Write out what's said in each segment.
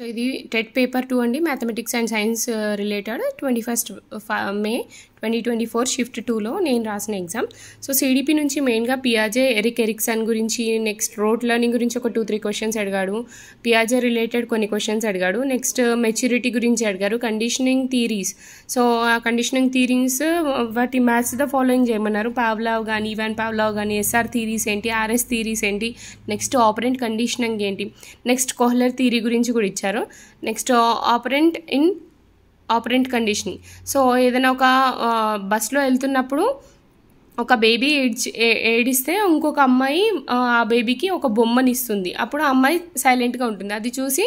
so ఇది TET paper two అండి mathematics and science related twenty first May twenty twenty four shift టూలో నేను రాసిన ఎగ్జామ్ సో సిడిపి నుంచి మెయిన్గా పియాజే ఎరిక్ ఎరిక్సన్ గురించి నెక్స్ట్ రోడ్ లెర్నింగ్ గురించి ఒక టూ త్రీ క్వశ్చన్స్ అడిగాడు పియాజే రిలేటెడ్ కొన్ని క్వశ్చన్స్ అడిగాడు నెక్స్ట్ మెచ్యూరిటీ గురించి అడిగారు కండిషనింగ్ థీరీస్ సో ఆ కండిషనింగ్ థీరీస్ వాటి మ్యాథ్స్ ద ఫాలోయింగ్ చేయమన్నారు పావ్లావ్ కానీ ఈవెన్ పావ్లావ్ కానీ ఎస్ఆర్ థీరీస్ ఏంటి ఆర్ఎస్ థీరీస్ ఏంటి నెక్స్ట్ ఆపరెంట్ కండిషనింగ్ ఏంటి నెక్స్ట్ కోహ్లర్ థీరీ గురించి కూడా ఇచ్చారు next operant in operant condition so ఏదైనా ఒక బస్లో వెళ్తున్నప్పుడు ఒక బేబీ ఏడ్చి ఏడిస్తే ఇంకొక అమ్మాయి ఆ బేబీకి ఒక బొమ్మని ఇస్తుంది అప్పుడు ఆ అమ్మాయి సైలెంట్గా ఉంటుంది అది చూసి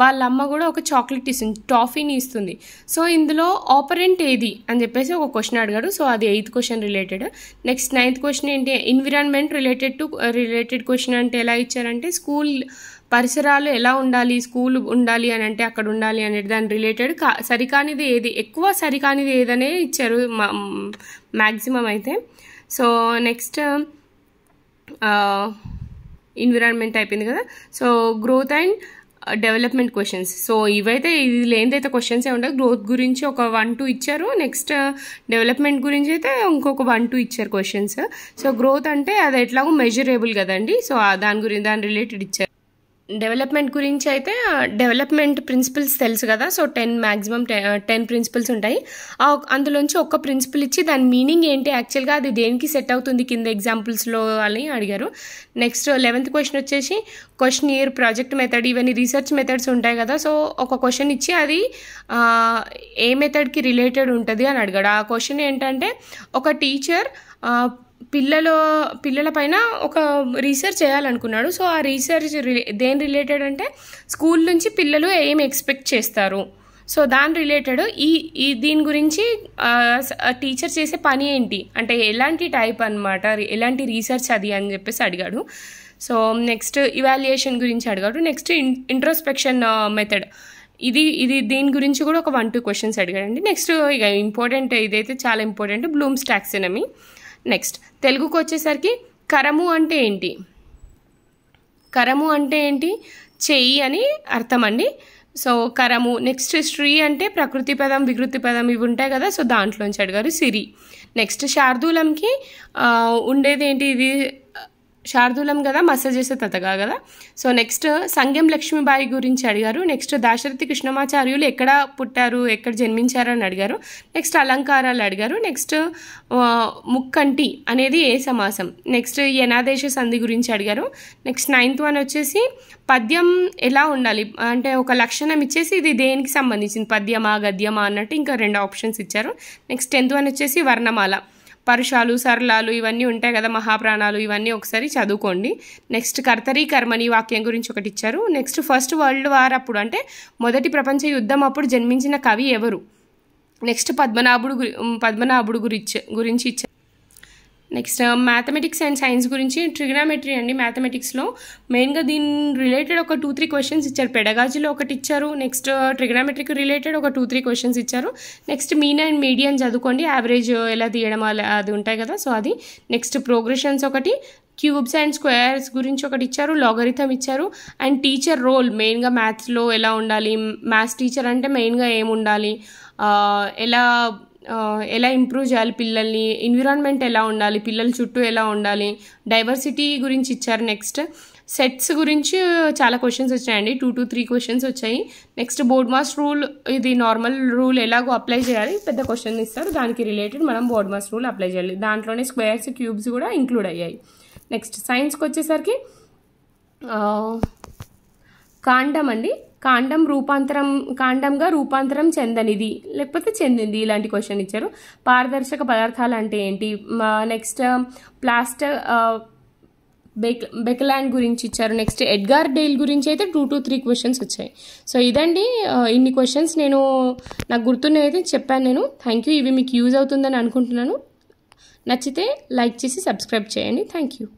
వాళ్ళ అమ్మ కూడా ఒక చాక్లెట్ ఇస్తుంది టాఫీని ఇస్తుంది సో ఇందులో ఆపరెంట్ ఏది అని చెప్పేసి ఒక క్వశ్చన్ అడిగాడు సో అది eighth question related next ninth question ఏంటి environment related to related question అంటే ఎలా ఇచ్చారంటే స్కూల్ పరిసరాలు ఎలా ఉండాలి స్కూల్ ఉండాలి అని అంటే అక్కడ ఉండాలి అనేది దాని రిలేటెడ్ కా సరికానిది ఏది ఎక్కువ సరికానిది ఏదనే ఇచ్చారు మ్యాక్సిమం అయితే సో నెక్స్ట్ ఎన్విరాన్మెంట్ అయిపోయింది కదా so growth and development questions so ఇవైతే ఇది లేనిదైతే ఏ ఉండవు గ్రోత్ గురించి ఒక వన్ టూ ఇచ్చారు నెక్స్ట్ డెవలప్మెంట్ గురించి అయితే ఇంకొక వన్ టూ ఇచ్చారు క్వశ్చన్స్ సో గ్రోత్ అంటే అది ఎట్లాగో మెజరేబుల్ కదండి సో దాని గురించి దాని రిలేటెడ్ ఇచ్చారు డెవలప్మెంట్ గురించి అయితే డెవలప్మెంట్ ప్రిన్సిపల్స్ తెలుసు కదా so ten maximum ten principles ఉంటాయి అందులోంచి ఒక్క ప్రిన్సిపల్ ఇచ్చి దాని మీనింగ్ ఏంటి యాక్చువల్గా అది దేనికి సెట్ అవుతుంది కింద ఎగ్జాంపుల్స్లో అని అడిగారు నెక్స్ట్ లెవెంత్ క్వశ్చన్ వచ్చేసి క్వశ్చన్ ఇయర్ ప్రాజెక్ట్ మెథడ్ ఇవన్నీ రీసెర్చ్ మెథడ్స్ ఉంటాయి కదా సో ఒక క్వశ్చన్ ఇచ్చి అది ఏ మెథడ్కి రిలేటెడ్ ఉంటుంది అని అడిగాడు ఆ క్వశ్చన్ ఏంటంటే ఒక టీచర్ పిల్లల పిల్లల పైన ఒక రీసెర్చ్ చేయాలనుకున్నాడు సో ఆ రీసెర్చ్ దేని రిలేటెడ్ అంటే స్కూల్ నుంచి పిల్లలు ఏం ఎక్స్పెక్ట్ చేస్తారు సో దాని రిలేటెడ్ ఈ ఈ దీని గురించి టీచర్ చేసే పని ఏంటి అంటే ఎలాంటి టైప్ అనమాట ఎలాంటి రీసెర్చ్ అది అని చెప్పేసి అడిగాడు సో నెక్స్ట్ ఇవాల్యుయేషన్ గురించి అడిగాడు నెక్స్ట్ ఇంట్రోస్పెక్షన్ మెథడ్ ఇది ఇది దీని గురించి కూడా ఒక వన్ టూ క్వశ్చన్స్ అడిగాడండి నెక్స్ట్ ఇక ఇంపార్టెంట్ ఇదైతే చాలా ఇంపార్టెంట్ బ్లూమ్స్ టాక్సినమీ నెక్స్ట్ తెలుగుకు వచ్చేసరికి కరము అంటే ఏంటి కరము అంటే ఏంటి చెయ్యి అని అర్థం అండి సో కరము నెక్స్ట్ శ్రీ అంటే ప్రకృతి పదం వికృతి పదం ఇవి ఉంటాయి కదా సో దాంట్లోంచి అడిగారు సిరి నెక్స్ట్ శార్దూలంకి ఉండేది ఏంటి ఇది శార్దూలం కదా మసాజ్ చేసే తతగా కదా సో నెక్స్ట్ సంగం లక్ష్మీబాయి గురించి అడిగారు నెక్స్ట్ దాశరథి కృష్ణమాచార్యులు ఎక్కడ పుట్టారు ఎక్కడ జన్మించారు అని అడిగారు నెక్స్ట్ అలంకారాలు అడిగారు నెక్స్ట్ ముక్కంటి అనేది ఏ సమాసం నెక్స్ట్ యనాదేశ సంధి గురించి అడిగారు నెక్స్ట్ నైన్త్ వన్ వచ్చేసి పద్యం ఎలా ఉండాలి అంటే ఒక లక్షణం ఇచ్చేసి ఇది దేనికి సంబంధించింది పద్యమా గద్యమా అన్నట్టు ఇంకా రెండు ఆప్షన్స్ ఇచ్చారు నెక్స్ట్ టెన్త్ వన్ వచ్చేసి వర్ణమాల పరుషాలు సరళాలు ఇవన్నీ ఉంటాయి కదా మహాప్రాణాలు ఇవన్నీ ఒకసారి చదువుకోండి నెక్స్ట్ కర్తరి కర్మని వాక్యం గురించి ఒకటి ఇచ్చారు నెక్స్ట్ ఫస్ట్ వరల్డ్ వార్ అప్పుడు అంటే మొదటి ప్రపంచ యుద్ధం అప్పుడు జన్మించిన కవి ఎవరు నెక్స్ట్ పద్మనాభుడు గురి పద్మనాభుడు గురించి గురించి ఇచ్చారు నెక్స్ట్ మ్యాథమెటిక్స్ అండ్ సైన్స్ గురించి ట్రిగ్నామెట్రీ అండి మ్యాథమెటిక్స్లో మెయిన్గా దీని రిలేటెడ్ ఒక టూ త్రీ క్వశ్చన్స్ ఇచ్చారు పెడగాజీలో ఒకటి ఇచ్చారు నెక్స్ట్ ట్రిగ్నామెట్రీకి రిలేటెడ్ ఒక టూ త్రీ క్వశ్చన్స్ ఇచ్చారు నెక్స్ట్ మీన్ అండ్ మీడియన్ చదువుకోండి యావరేజ్ ఎలా తీయడం అది ఉంటాయి కదా సో అది నెక్స్ట్ ప్రోగ్రెషన్స్ ఒకటి క్యూబ్స్ అండ్ స్క్వేర్స్ గురించి ఒకటి ఇచ్చారు లాగరిథం ఇచ్చారు అండ్ టీచర్ రోల్ మెయిన్గా మ్యాథ్స్లో ఎలా ఉండాలి మ్యాథ్స్ టీచర్ అంటే మెయిన్గా ఏముండాలి uh, ఎలా ఎలా ఇంప్రూవ్ చేయాలి పిల్లల్ని ఎన్విరాన్మెంట్ ఎలా ఉండాలి పిల్లల చుట్టూ ఎలా ఉండాలి డైవర్సిటీ గురించి ఇచ్చారు నెక్స్ట్ సెట్స్ గురించి చాలా క్వశ్చన్స్ వచ్చాయండి టూ టు త్రీ క్వశ్చన్స్ వచ్చాయి నెక్స్ట్ బోర్డ్ మాస్ రూల్ ఇది నార్మల్ రూల్ ఎలాగో అప్లై చేయాలి పెద్ద క్వశ్చన్ ఇస్తారు దానికి రిలేటెడ్ మనం బోర్డ్ మాస్ రూల్ అప్లై చేయాలి దాంట్లోనే స్క్వేర్స్ క్యూబ్స్ కూడా ఇంక్లూడ్ అయ్యాయి నెక్స్ట్ సైన్స్కి వచ్చేసరికి కాండం అండి కాండం రూపాంతరం కాండంగా రూపాంతరం చెందనిది లేకపోతే చెందింది ఇలాంటి క్వశ్చన్ ఇచ్చారు పారదర్శక పదార్థాలు అంటే ఏంటి next plaster uh, uh, Baek Baekeland గురించి ఇచ్చారు నెక్స్ట్ ఎడ్గార్ డేల్ గురించి అయితే టూ టు త్రీ క్వశ్చన్స్ వచ్చాయి సో ఇదండి uh, ఇన్ని క్వశ్చన్స్ నేను నాకు గుర్తున్నవైతే చెప్పాను నేను థ్యాంక్ యూ ఇవి మీకు యూజ్ అవుతుందని అనుకుంటున్నాను నచ్చితే లైక్ చేసి సబ్స్క్రైబ్ చేయండి థ్యాంక్ యూ